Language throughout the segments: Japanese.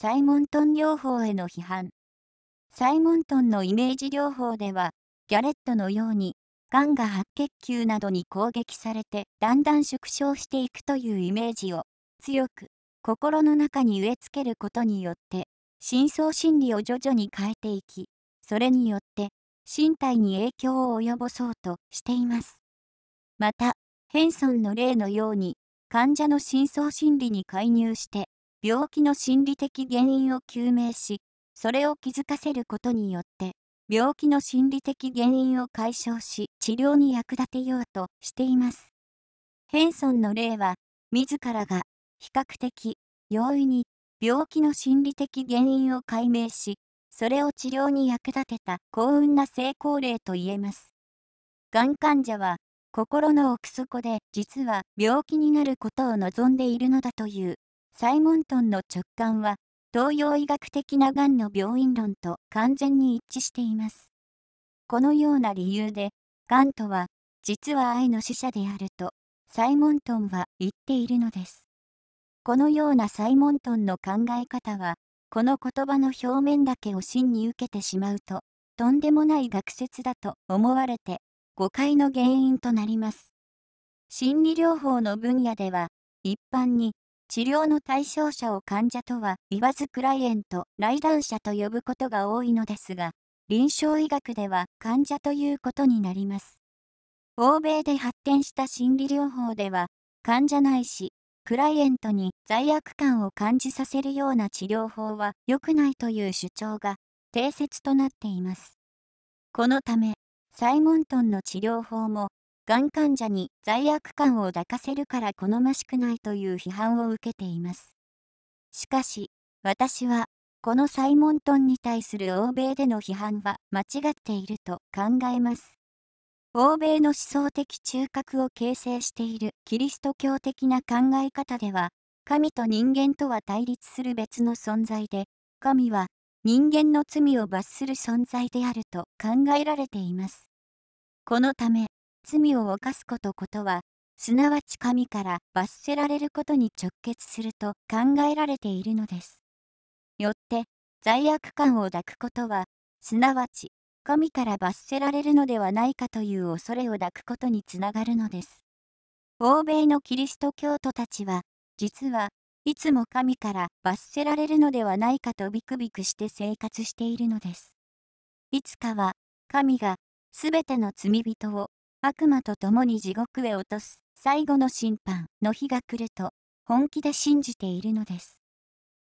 サイモントン療法への批判。サイモントンのイメージ療法では、ギャレットのように、がんが白血球などに攻撃されて、だんだん縮小していくというイメージを、強く、心の中に植え付けることによって、深層心理を徐々に変えていき、それによって、身体に影響を及ぼそうとしています。また、ヘンソンの例のように、患者の深層心理に介入して、病気の心理的原因を究明し、それを気づかせることによって、病気の心理的原因を解消し、治療に役立てようとしています。ヘンソンの例は、自らが比較的容易に病気の心理的原因を解明し、それを治療に役立てた幸運な成功例と言えます。がん患者は心の奥底で実は病気になることを望んでいるのだというサイモントンの直感は、東洋医学的ながんの病院論と完全に一致しています。このような理由で、がんとは、実は愛の死者であると、サイモントンは言っているのです。このようなサイモントンの考え方は、この言葉の表面だけを真に受けてしまうと、とんでもない学説だと思われて、誤解の原因となります。心理療法の分野では、一般に治療の対象者を患者とは言わずクライエント、来談者と呼ぶことが多いのですが、臨床医学では患者ということになります。欧米で発展した心理療法では、患者ないし、クライエントに罪悪感を感じさせるような治療法は良くないという主張が定説となっています。このため、サイモントンの治療法もがん患者に罪悪感を抱かせるから好ましくないという批判を受けています。しかし、私は、このサイモントンに対する欧米での批判は間違っていると考えます。欧米の思想的中核を形成しているキリスト教的な考え方では、神と人間とは対立する別の存在で、神は人間の罪を罰する存在であると考えられています。このため、罪を犯すことことは、すなわち神から罰せられることに直結すると考えられているのです。よって、罪悪感を抱くことは、すなわち、神から罰せられるのではないかという恐れを抱くことにつながるのです。欧米のキリスト教徒たちは、実はいつも神から罰せられるのではないかとビクビクして生活しているのです。いつかは、神がすべての罪人を悪魔と共に地獄へ落とす最後の審判の日が来ると本気で信じているのです。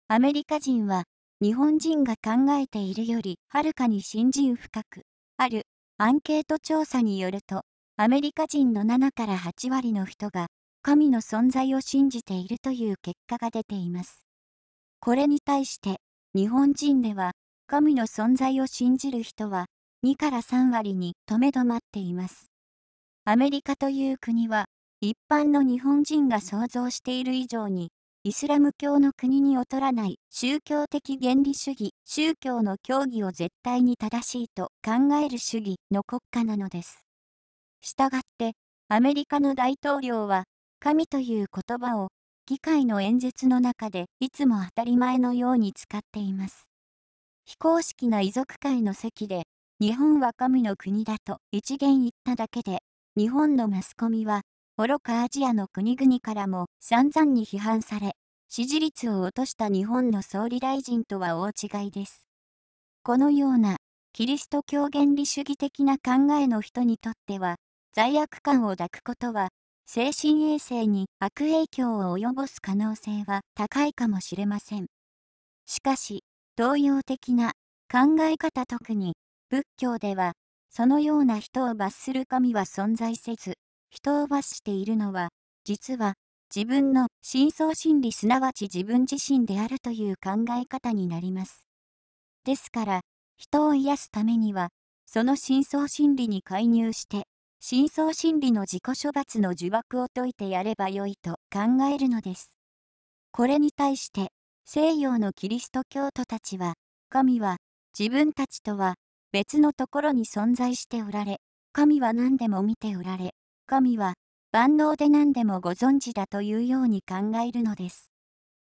アメリカ人は日本人が考えているよりはるかに信心深く、あるアンケート調査によると、アメリカ人の7から8割の人が神の存在を信じているという結果が出ています。これに対して日本人では神の存在を信じる人は2から3割にとめどまっています。アメリカという国は、一般の日本人が想像している以上に、イスラム教の国に劣らない宗教的原理主義、宗教の教義を絶対に正しいと考える主義の国家なのです。したがって、アメリカの大統領は、神という言葉を、議会の演説の中でいつも当たり前のように使っています。非公式な遺族会の席で、日本は神の国だと一言言っただけで日本のマスコミは、愚かアジアの国々からも散々に批判され、支持率を落とした日本の総理大臣とは大違いです。このような、キリスト教原理主義的な考えの人にとっては、罪悪感を抱くことは、精神衛生に悪影響を及ぼす可能性は高いかもしれません。しかし、同様的な考え方特に、仏教ではそのような人を罰する神は存在せず、人を罰しているのは、実は、自分の深層心理すなわち自分自身であるという考え方になります。ですから、人を癒すためには、その深層心理に介入して、深層心理の自己処罰の呪縛を解いてやればよいと考えるのです。これに対して、西洋のキリスト教徒たちは、神は、自分たちとは別のところに存在しておられ、神は何でも見ておられ、神は万能で何でもご存知だというように考えるのです。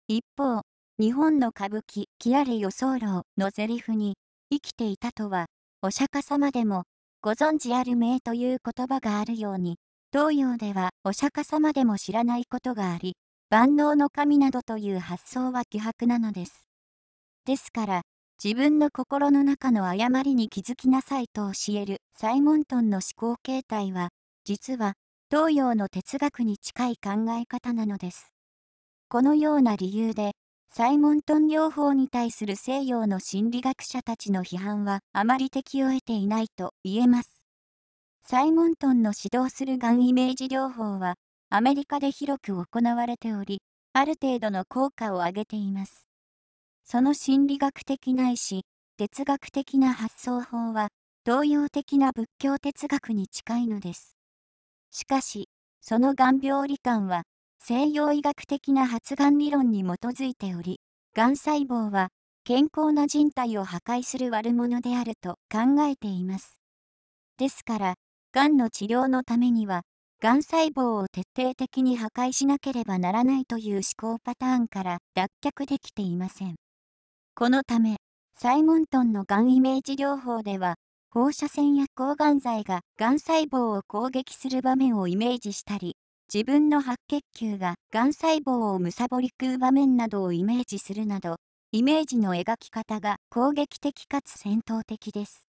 一方、日本の歌舞伎、キアレ・予想楼」のゼリフに、生きていたとは、お釈迦様でも、ご存知ある名という言葉があるように、東洋ではお釈迦様でも知らないことがあり、万能の神などという発想は希薄なのです。ですから、自分の心の中の誤りに気づきなさいと教えるサイモントンの思考形態は、実は東洋の哲学に近い考え方なのです。このような理由で、サイモントン療法に対する西洋の心理学者たちの批判はあまり適を得ていないと言えます。サイモントンの指導するがんイメージ療法は、アメリカで広く行われており、ある程度の効果を上げています。その心理学的ないし、哲学的な発想法は、同様的な仏教哲学に近いのです。しかし、その眼病理観は、西洋医学的な発がん理論に基づいており、がん細胞は健康な人体を破壊する悪者であると考えています。ですから、がんの治療のためには、がん細胞を徹底的に破壊しなければならないという思考パターンから脱却できていません。このため、サイモントンのがんイメージ療法では、放射線や抗がん剤ががん細胞を攻撃する場面をイメージしたり、自分の白血球ががん細胞をむさぼり食う場面などをイメージするなど、イメージの描き方が攻撃的かつ戦闘的です。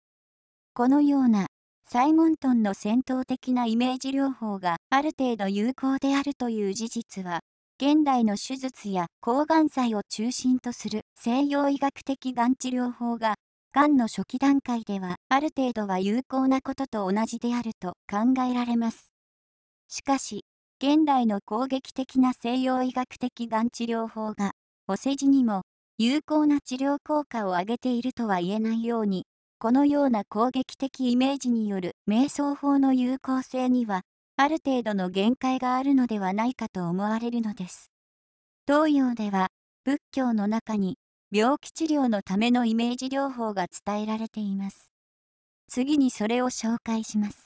このようなサイモントンの戦闘的なイメージ療法がある程度有効であるという事実は現代の手術や抗がん剤を中心とする西洋医学的がん治療法が、がんの初期段階ではある程度は有効なことと同じであると考えられます。しかし、現代の攻撃的な西洋医学的がん治療法が、お世辞にも有効な治療効果を上げているとは言えないように、このような攻撃的イメージによる瞑想法の有効性にはある程度の限界があるのではないかと思われるのです。東洋では、仏教の中に、病気治療のためのイメージ療法が伝えられています。次にそれを紹介します。